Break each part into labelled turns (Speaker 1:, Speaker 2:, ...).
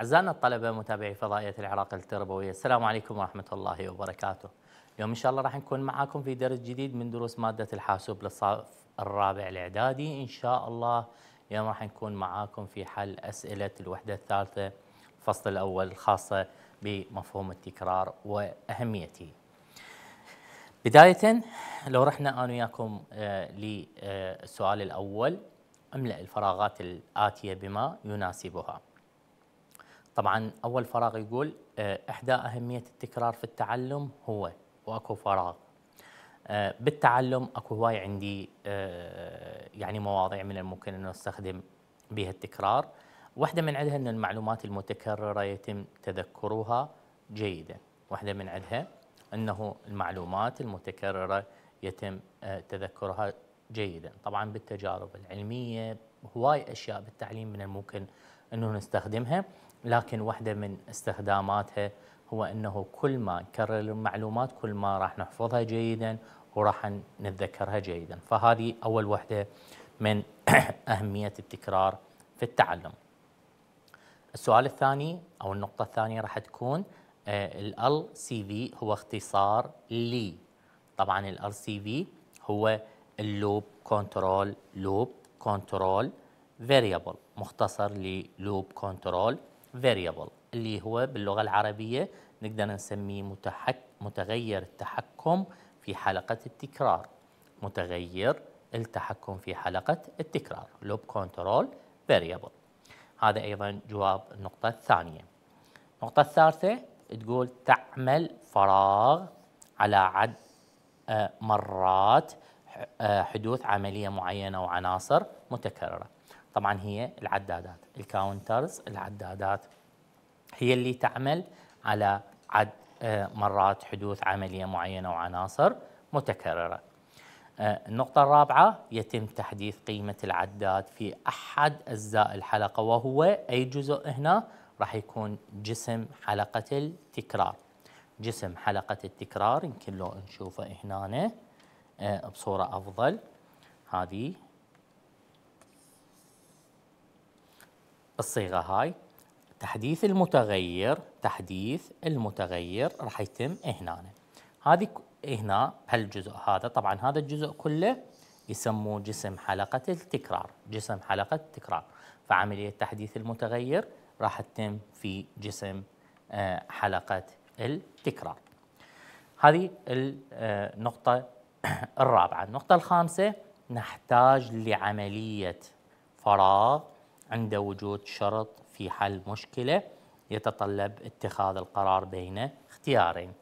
Speaker 1: أعزائنا الطلبة متابعي فضائية العراق التربوية السلام عليكم ورحمة الله وبركاته اليوم إن شاء الله راح نكون معاكم في درس جديد من دروس مادة الحاسوب للصف الرابع الإعدادي إن شاء الله اليوم راح نكون معاكم في حل أسئلة الوحدة الثالثة الفصل الأول الخاصة بمفهوم التكرار وأهميته بداية لو رحنا أنا وياكم للسؤال آه، الأول املأ الفراغات الآتية بما يناسبها طبعا اول فراغ يقول آه، احدى اهميه التكرار في التعلم هو واكو فراغ آه، بالتعلم اكو هواي عندي آه، يعني مواضيع من الممكن انه استخدم بها التكرار واحده من عندها ان المعلومات المتكرره يتم تذكرها جيدا واحده من عندها انه المعلومات المتكرره يتم تذكرها جيدا طبعا بالتجارب العلميه هواي اشياء بالتعليم من الممكن انه نستخدمها لكن واحدة من استخداماتها هو أنه كل ما نكرر المعلومات كل ما راح نحفظها جيدا وراح نتذكرها جيدا فهذه أول واحدة من أهمية التكرار في التعلم السؤال الثاني أو النقطة الثانية راح تكون آه، الـ LCV هو اختصار لي طبعا الـ LCV هو اللوب كنترول لوب كنترول فاريبل مختصر للوب كنترول فاريبل اللي هو باللغة العربية نقدر نسميه متحك متغير التحكم في حلقة التكرار متغير التحكم في حلقة التكرار لوب كنترول فاريبل هذا أيضا جواب النقطة الثانية النقطة الثالثة تقول تعمل فراغ على عد آه، مرات آه، حدوث عملية معينة وعناصر متكررة طبعا هي العدادات الكاونترز العدادات هي اللي تعمل على عد آه، مرات حدوث عملية معينة وعناصر متكررة آه، النقطة الرابعة يتم تحديث قيمة العداد في أحد أجزاء الحلقة وهو أي جزء هنا راح يكون جسم حلقة التكرار جسم حلقة التكرار يمكن لو نشوفه هنا آه، بصورة أفضل هذه الصيغة هاي تحديث المتغير تحديث المتغير راح يتم هنا هذه هنا هالجزء هذا طبعا هذا الجزء كله يسموه جسم حلقة التكرار جسم حلقة التكرار فعملية تحديث المتغير راح تتم في جسم آه، حلقة التكرار هذه النقطة آه، الرابعة النقطة الخامسة نحتاج لعملية فراغ عند وجود شرط في حل مشكلة يتطلب اتخاذ القرار بين اختيارين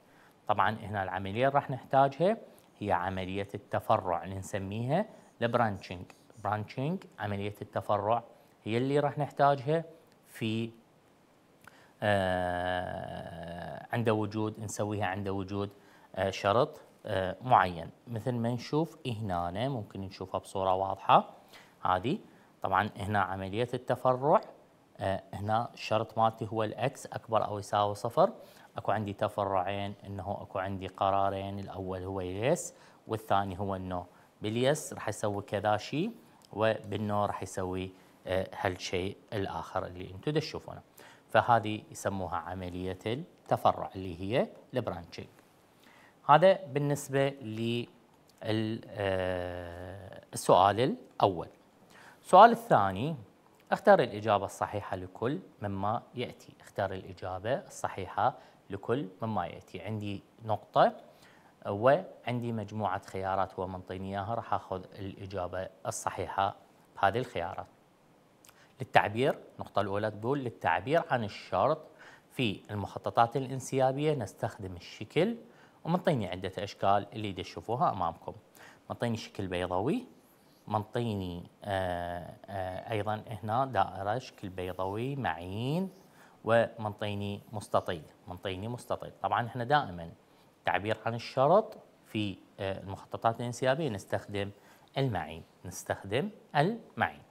Speaker 1: طبعا هنا العملية اللي راح نحتاجها هي عملية التفرع اللي نسميها البرانشينج برانشينج عملية التفرع هي اللي راح نحتاجها في آه عند وجود نسويها عند وجود آه شرط آه معين مثل ما نشوف هنا ممكن نشوفها بصورة واضحة هذه طبعا هنا عملية التفرع آه، هنا الشرط مالتي هو الاكس اكبر او يساوي صفر اكو عندي تفرعين انه اكو عندي قرارين الاول هو يس والثاني هو النو باليس راح يسوي كذا شيء وبالنو راح يسوي آه، هالشيء الاخر اللي انتم تشوفونه فهذه يسموها عمليه التفرع اللي هي البرانشنج هذا بالنسبه للسؤال آه، الاول السؤال الثاني اختار الإجابة الصحيحة لكل مما يأتي اختار الإجابة الصحيحة لكل مما يأتي عندي نقطة وعندي مجموعة خيارات هو منطيني إياها راح أخذ الإجابة الصحيحة بهذه الخيارات للتعبير النقطة الأولى تقول للتعبير عن الشرط في المخططات الانسيابية نستخدم الشكل ومنطيني عدة أشكال اللي تشوفوها أمامكم منطيني شكل بيضاوي منطيني آه، آه، ايضا هنا دائره شكل بيضوي معين ومنطيني مستطيل منطيني مستطيل طبعا احنا دائما تعبير عن الشرط في آه، المخططات الانسيابيه نستخدم المعين نستخدم المعين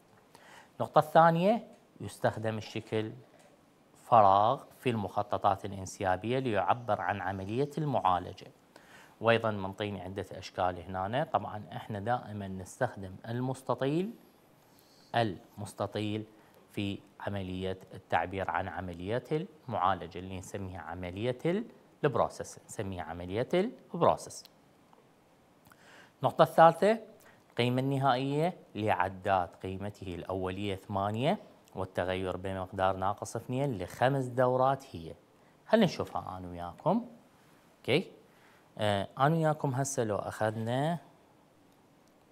Speaker 1: النقطه الثانيه يستخدم الشكل فراغ في المخططات الانسيابيه ليعبر عن عمليه المعالجه وايضا منطيني عده اشكال هنا طبعا احنا دائما نستخدم المستطيل المستطيل في عمليه التعبير عن عمليه المعالجه اللي نسميها عمليه البروسيس نسميها عمليه البروسيس النقطه الثالثه القيمه النهائيه لعداد قيمته الاوليه 8 والتغير بمقدار ناقص 2 لخمس دورات هي خلينا نشوفها انا وياكم اوكي آه، انا وياكم هسه لو اخذنا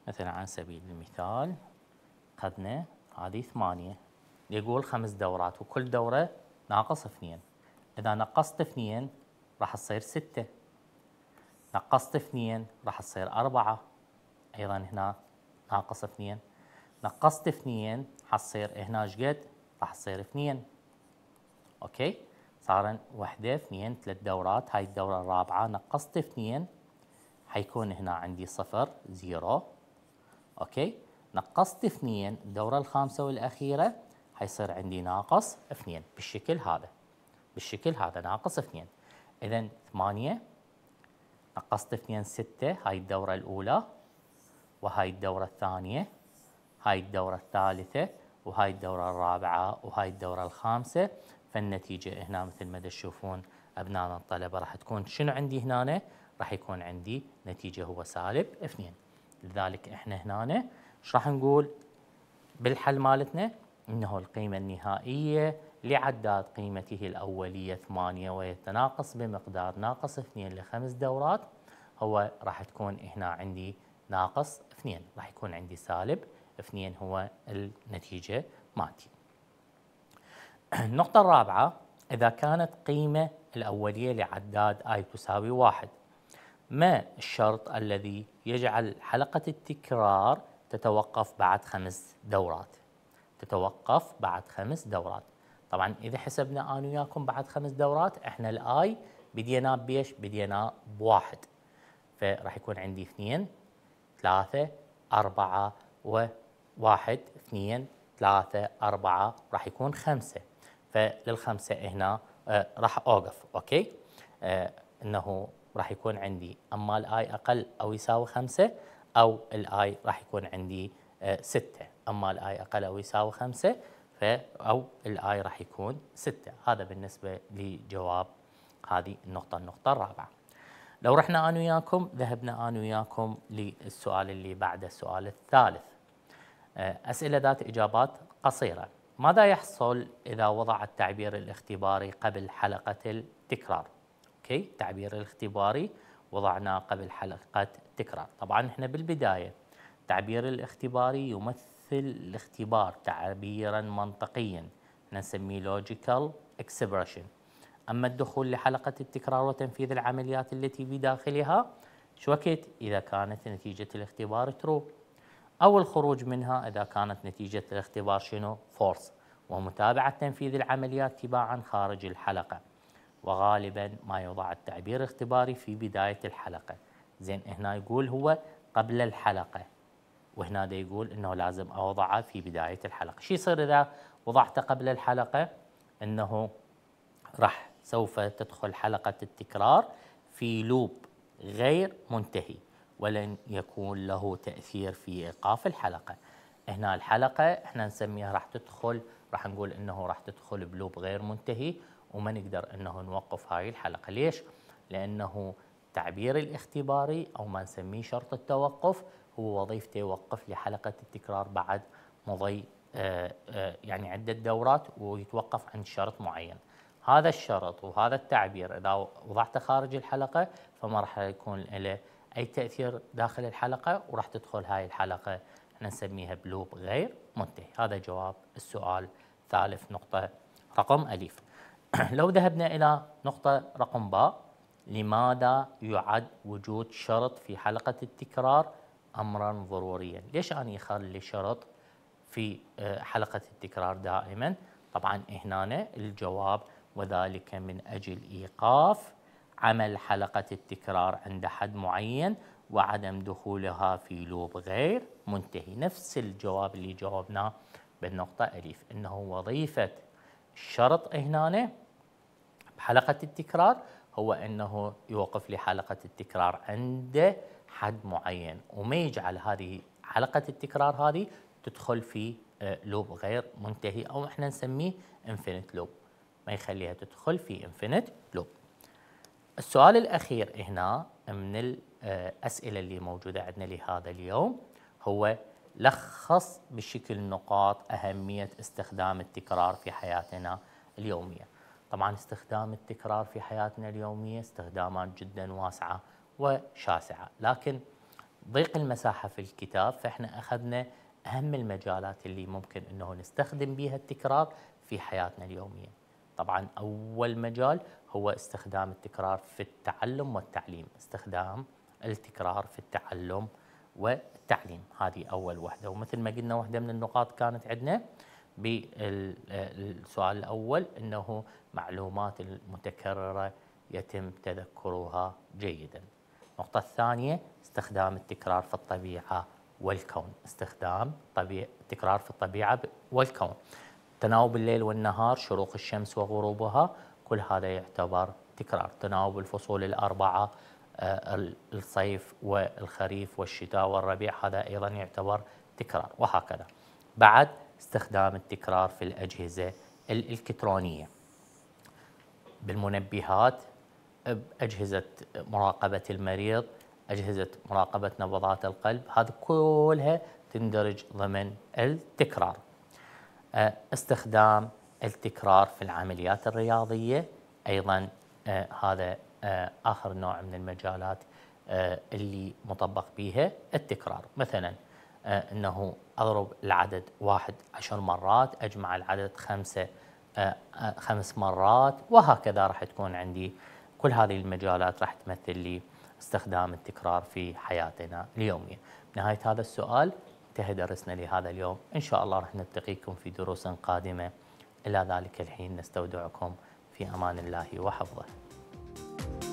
Speaker 1: مثلا على سبيل المثال اخذنا هذه ثمانية يقول خمس دورات وكل دورة ناقص اثنين اذا نقصت اثنين راح تصير ستة نقصت اثنين راح تصير أربعة أيضا هنا ناقص اثنين نقصت اثنين حتصير هنا شقد راح تصير اثنين أوكي صار وحده اثنين ثلاث دورات هاي الدوره الرابعه نقصت اثنين حيكون هنا عندي صفر زيرو اوكي نقصت اثنين الدوره الخامسه والاخيره حيصير عندي ناقص اثنين بالشكل هذا بالشكل هذا ناقص اثنين اذا ثمانيه نقصت اثنين سته هاي الدوره الاولى وهاي الدوره الثانيه هاي الدوره الثالثه وهاي الدوره الرابعه وهاي الدوره الخامسه فالنتيجه هنا مثل ما تشوفون ابنائنا الطلبه راح تكون شنو عندي هنا؟ راح يكون عندي نتيجه هو سالب 2 لذلك احنا هنا ايش راح نقول بالحل مالتنا؟ انه القيمه النهائيه لعداد قيمته الأولية 8 ويتناقص بمقدار ناقص 2 لخمس دورات هو راح تكون هنا عندي ناقص 2 راح يكون عندي سالب 2 هو النتيجة مالتي النقطة الرابعة إذا كانت قيمة الأولية لعداد i تساوي واحد ما الشرط الذي يجعل حلقة التكرار تتوقف بعد خمس دورات تتوقف بعد خمس دورات طبعا إذا حسبنا أنا وياكم بعد خمس دورات إحنا الآي بدينا بيش بدينا بواحد فراح يكون عندي اثنين ثلاثة أربعة وواحد اثنين ثلاثة أربعة راح يكون خمسة فللخمسة هنا آه، راح أوقف أوكي آه، أنه راح يكون عندي أما الآي أقل أو يساوي خمسة أو الآي راح يكون عندي آه، ستة أما الآي أقل أو يساوي خمسة أو الآي راح يكون ستة هذا بالنسبة لجواب هذه النقطة النقطة الرابعة لو رحنا أنا وياكم ذهبنا أنا وياكم للسؤال اللي بعده السؤال الثالث أسئلة ذات إجابات قصيرة ماذا يحصل إذا وضع التعبير الاختباري قبل حلقة التكرار؟ أوكي التعبير الاختباري وضعناه قبل حلقة التكرار طبعا احنا بالبداية التعبير الاختباري يمثل الاختبار تعبيرا منطقيا نسميه لوجيكال expression أما الدخول لحلقة التكرار وتنفيذ العمليات التي بداخلها شو وقت إذا كانت نتيجة الاختبار ترو أو الخروج منها إذا كانت نتيجة الاختبار شنو فورس ومتابعة تنفيذ العمليات تباعا خارج الحلقة وغالبا ما يوضع التعبير اختباري في بداية الحلقة زين هنا يقول هو قبل الحلقة وهنا دا يقول انه لازم اوضعه في بداية الحلقة شو يصير اذا وضعته قبل الحلقة انه راح سوف تدخل حلقة التكرار في لوب غير منتهي ولن يكون له تاثير في ايقاف الحلقه هنا الحلقه احنا نسميها راح تدخل راح نقول انه راح تدخل بلوب غير منتهي وما نقدر انه نوقف هاي الحلقه ليش لانه التعبير الاختباري او ما نسميه شرط التوقف هو وظيفته يوقف لحلقه التكرار بعد مضي آه، آه، يعني عده دورات ويتوقف عند شرط معين هذا الشرط وهذا التعبير اذا وضعته خارج الحلقه فما راح يكون له اي تاثير داخل الحلقه وراح تدخل هاي الحلقه احنا نسميها بلوب غير منتهي هذا جواب السؤال ثالث نقطه رقم الف لو ذهبنا الى نقطه رقم باء لماذا يعد وجود شرط في حلقه التكرار امرا ضروريا ليش انا اخلي شرط في آه، حلقه التكرار دائما طبعا هنا الجواب وذلك من اجل ايقاف عمل حلقة التكرار عند حد معين وعدم دخولها في لوب غير منتهي نفس الجواب اللي جاوبناه بالنقطة أليف إنه وظيفة الشرط هنا بحلقة التكرار هو أنه يوقف لحلقة التكرار عند حد معين وما يجعل هذه حلقة التكرار هذه تدخل في آه، لوب غير منتهي أو إحنا نسميه انفينيت لوب ما يخليها تدخل في انفينيت لوب السؤال الأخير هنا من الأسئلة آه، اللي موجودة عندنا لهذا اليوم هو لخص بشكل نقاط أهمية استخدام التكرار في حياتنا اليومية طبعا استخدام التكرار في حياتنا اليومية استخدامات جدا واسعة وشاسعة لكن ضيق المساحة في الكتاب فإحنا أخذنا أهم المجالات اللي ممكن أنه نستخدم بها التكرار في حياتنا اليومية طبعا أول مجال هو استخدام التكرار في التعلم والتعليم استخدام التكرار في التعلم والتعليم هذه أول وحدة ومثل ما قلنا وحدة من النقاط كانت عندنا بالسؤال الأول أنه معلومات المتكررة يتم تذكرها جيدا النقطة الثانية استخدام التكرار في الطبيعة والكون استخدام تكرار في الطبيعة والكون تناوب الليل والنهار شروق الشمس وغروبها كل هذا يعتبر تكرار تناوب الفصول الأربعة آه، الصيف والخريف والشتاء والربيع هذا أيضا يعتبر تكرار وهكذا بعد استخدام التكرار في الأجهزة الإلكترونية بالمنبهات بأجهزة مراقبة المريض أجهزة مراقبة نبضات القلب هذه كلها تندرج ضمن التكرار آه، استخدام التكرار في العمليات الرياضية أيضا آه، هذا آه، آخر نوع من المجالات اللي مطبق بها التكرار مثلا أنه أضرب العدد واحد عشر مرات أجمع العدد خمسة خمس مرات وهكذا راح تكون عندي كل هذه المجالات راح تمثل لي استخدام التكرار في حياتنا اليومية نهاية هذا السؤال انتهى درسنا لهذا اليوم إن شاء الله رح نلتقيكم في دروس قادمة إلى ذلك الحين نستودعكم في أمان الله وحفظه